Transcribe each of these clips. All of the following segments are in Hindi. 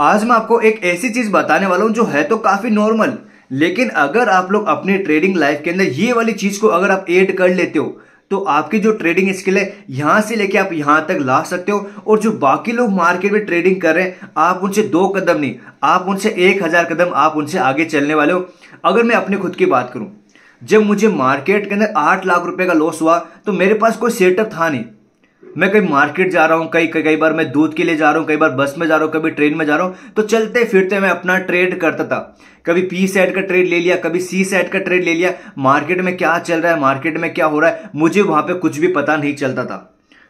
आज मैं आपको एक ऐसी चीज बताने वाला हूं जो है तो काफी नॉर्मल लेकिन अगर आप लोग अपनी ट्रेडिंग लाइफ के अंदर ये वाली चीज को अगर आप ऐड कर लेते हो तो आपकी जो ट्रेडिंग स्किल है यहां से लेके आप यहां तक ला सकते हो और जो बाकी लोग मार्केट में ट्रेडिंग कर रहे हैं आप उनसे दो कदम नहीं आप उनसे एक हजार कदम आप उनसे आगे चलने वाले हो अगर मैं अपने खुद की बात करूं जब मुझे मार्केट के अंदर आठ लाख रुपए का लॉस हुआ तो मेरे पास कोई सेटअप था नहीं मैं कहीं मार्केट जा रहा हूँ कई कई बार मैं दूध के लिए जा रहा हूँ कई बार बस में जा रहा हूँ कभी ट्रेन में जा रहा हूँ तो चलते फिरते मैं अपना ट्रेड करता था कभी पी सेट का ट्रेड ले लिया कभी सी सेट का ट्रेड ले लिया मार्केट में क्या चल रहा है मार्केट में क्या हो रहा है मुझे वहां पर कुछ भी पता नहीं चलता था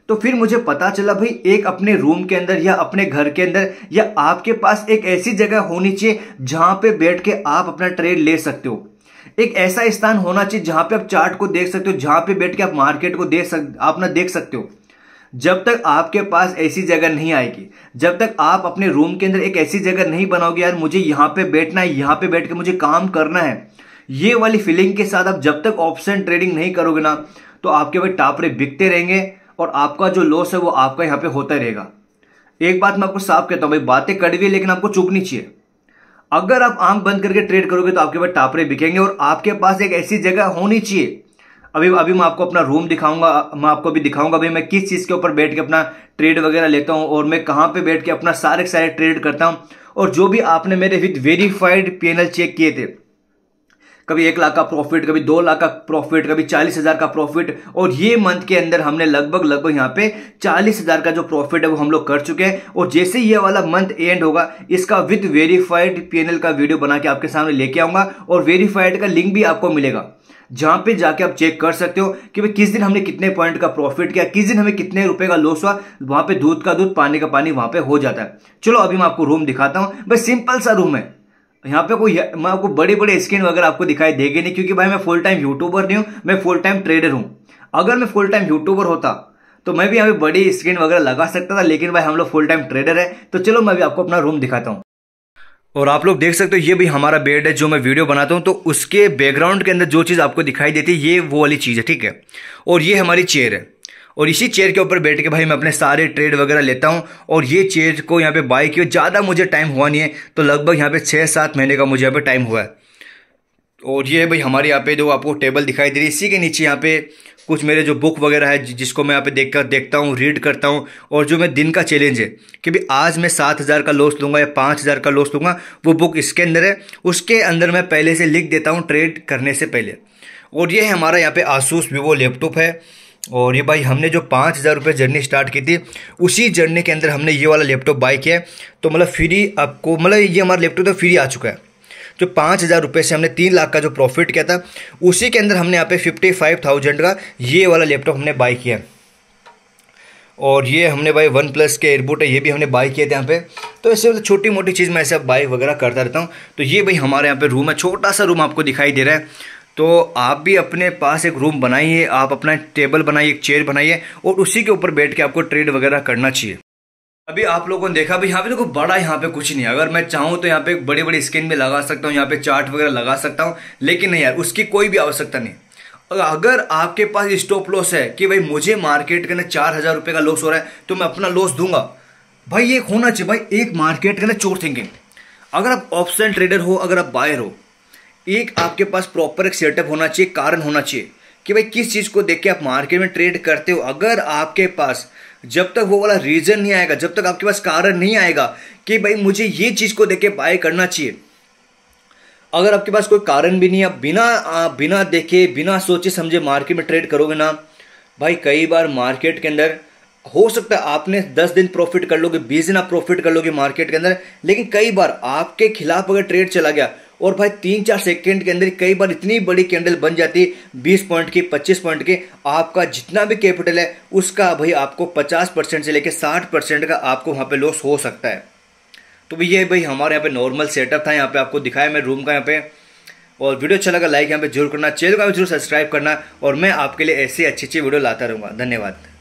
तो फिर मुझे पता चला भाई एक अपने रूम के अंदर या अपने घर के अंदर या आपके पास एक ऐसी जगह होनी चाहिए जहां पे बैठ के आप अपना ट्रेड ले सकते हो एक ऐसा स्थान होना चाहिए जहां पे आप चार्ट को देख सकते हो जहां पे बैठ के आप मार्केट को देख सक आप ना देख सकते हो जब तक आपके पास ऐसी जगह नहीं आएगी जब तक आप अपने रूम के अंदर एक ऐसी जगह नहीं बनाओगे यार मुझे यहाँ पे बैठना है यहाँ पे बैठ के मुझे काम करना है ये वाली फीलिंग के साथ आप जब तक ऑप्शन ट्रेडिंग नहीं करोगे ना तो आपके भाई टापरे बिकते रहेंगे और आपका जो लॉस है वो आपका यहाँ पे होता रहेगा एक बात मैं आपको साफ कहता हूँ भाई बातें कड़वी है लेकिन आपको चुपनी चाहिए अगर आप आंख बंद करके ट्रेड करोगे तो आपके पास टापरे बिकेंगे और आपके पास एक ऐसी जगह होनी चाहिए अभी अभी मैं आपको अपना रूम दिखाऊंगा मैं आपको भी दिखाऊंगा अभी मैं किस चीज़ के ऊपर बैठ के अपना ट्रेड वगैरह लेता हूँ और मैं कहाँ पे बैठ के अपना सारे सारे ट्रेड करता हूँ और जो भी आपने मेरे विद वेरीफाइड पी चेक किए थे कभी एक लाख का प्रॉफिट कभी दो लाख का प्रॉफिट कभी चालीस हजार का प्रॉफिट और ये मंथ के अंदर हमने लगभग लगभग यहाँ पे चालीस हजार का जो प्रॉफिट है वो हम लोग कर चुके हैं और जैसे ये वाला मंथ एंड होगा इसका विद वेरीफाइड पीएनएल का वीडियो बना के आपके सामने लेके आऊंगा और वेरीफाइड का लिंक भी आपको मिलेगा जहां पे जाके आप चेक कर सकते हो कि भाई किस दिन हमने कितने पॉइंट का प्रॉफिट किया किस दिन हमें कितने रुपए का लॉस हुआ वहां पे दूध का दूध पानी का पानी वहां पे हो जाता है चलो अभी मैं आपको रूम दिखाता हूँ भाई सिंपल सा रूम है यहाँ पे कोई मैं आपको बड़े बड़े स्क्रीन वगैरह आपको दिखाई देगी नहीं क्योंकि भाई मैं फुल टाइम यूट्यूबर नहीं हूँ मैं फुल टाइम ट्रेडर हूँ अगर मैं फुल टाइम यूट्यूबर होता तो मैं भी यहाँ पे बड़ी स्क्रीन वगैरह लगा सकता था लेकिन भाई हम लोग फुल टाइम ट्रेडर है तो चलो मैं भी आपको अपना रूम दिखाता हूँ और आप लोग देख सकते हो ये भी हमारा बेड है जो मैं वीडियो बनाता हूँ तो उसके बैकग्राउंड के अंदर जो चीज़ आपको दिखाई देती है ये वो वाली चीज़ है ठीक है और ये हमारी चेयर है और इसी चेयर के ऊपर बैठ के भाई मैं अपने सारे ट्रेड वगैरह लेता हूँ और ये चेयर को यहाँ पे बाय किया ज़्यादा मुझे टाइम हुआ नहीं है तो लगभग यहाँ पे छः सात महीने का मुझे यहाँ पे टाइम हुआ है और ये भाई हमारे यहाँ पे जो आपको टेबल दिखाई दे रही है इसी के नीचे यहाँ पे कुछ मेरे जो बुक वगैरह है जिसको मैं यहाँ पे देख कर देखता हूँ रीड करता हूँ और जो मैं दिन का चैलेंज है कि भी आज मैं सात हज़ार का लॉस लूँगा या पाँच हज़ार का लॉस लूँगा वो बुक इसके अंदर है उसके अंदर मैं पहले से लिख देता हूँ ट्रेड करने से पहले और ये है हमारा यहाँ पे आसूस वीवो लैपटॉप है और ये भाई हमने जो पाँच हज़ार रुपये जर्नी स्टार्ट की थी उसी जर्नी के अंदर हमने ये वाला लैपटॉप बाई किया तो मतलब फ्री आपको मतलब ये हमारा लैपटॉप तो फ्री आ चुका है जो पाँच हज़ार रुपये से हमने तीन लाख का जो प्रॉफिट किया था उसी के अंदर हमने यहाँ पे फिफ्टी फाइव थाउजेंड का ये वाला लैपटॉप हमने बाई किया और ये हमने भाई वन प्लस के एयरबोट है ये भी हमने बाय किए थे यहाँ पे तो ऐसे मतलब छोटी मोटी चीज़ मैं ऐसे बाई वगैरह करता रहता हूँ तो ये भाई हमारे यहाँ पे रूम है छोटा सा रूम आपको दिखाई दे रहा है तो आप भी अपने पास एक रूम बनाइए आप अपना टेबल बनाइए एक चेयर बनाइए और उसी के ऊपर बैठ के आपको ट्रेड वगैरह करना चाहिए अभी आप लोगों ने देखा यहाँ पे देखो तो बड़ा यहाँ पे कुछ नहीं है अगर मैं चाहूँ तो यहाँ पे बड़ी बड़ी स्क्रीन भी लगा सकता हूँ यहाँ पे चार्ट वगैरह लगा सकता हूँ लेकिन नहीं यार उसकी कोई भी आवश्यकता नहीं अगर आपके पास स्टॉप लॉस है कि भाई मुझे मार्केट के ना चार हज़ार रुपये का लॉस हो रहा है तो मैं अपना लॉस दूंगा भाई ये होना चाहिए भाई एक मार्केट के ना चोर थिंकिंग अगर आप ऑप्शन ट्रेडर हो अगर आप बायर हो एक आपके पास प्रॉपर एक सेटअप होना चाहिए कारण होना चाहिए कि भाई किस चीज़ को देख के आप मार्केट में ट्रेड करते हो अगर आपके पास जब तक वो वाला रीज़न नहीं आएगा जब तक आपके पास कारण नहीं आएगा कि भाई मुझे ये चीज़ को देखे बाय करना चाहिए अगर आपके पास कोई कारण भी नहीं है बिना बिना देखे बिना सोचे समझे मार्केट में ट्रेड करोगे ना भाई कई बार मार्केट के अंदर हो सकता है आपने दस दिन प्रॉफिट कर लोगे बीस दिन आप प्रॉफिट कर लोगे मार्केट के अंदर लेकिन कई बार आपके खिलाफ अगर ट्रेड चला गया और भाई तीन चार सेकेंड के अंदर कई बार इतनी बड़ी कैंडल बन जाती है बीस पॉइंट की पच्चीस पॉइंट की आपका जितना भी कैपिटल है उसका भाई आपको पचास परसेंट से लेकर साठ परसेंट का आपको वहाँ पर लॉस हो सकता है तो भाई ये भाई हमारे यहाँ पे नॉर्मल सेटअप था यहाँ पे आपको दिखाया मैं रूम का यहाँ पे और वीडियो अच्छा लगा लाइक यहाँ पे जरूर करना चैनल का भी जरूर सब्सक्राइब करना और मैं आपके लिए ऐसी अच्छी अच्छी वीडियो लाता रहूँगा धन्यवाद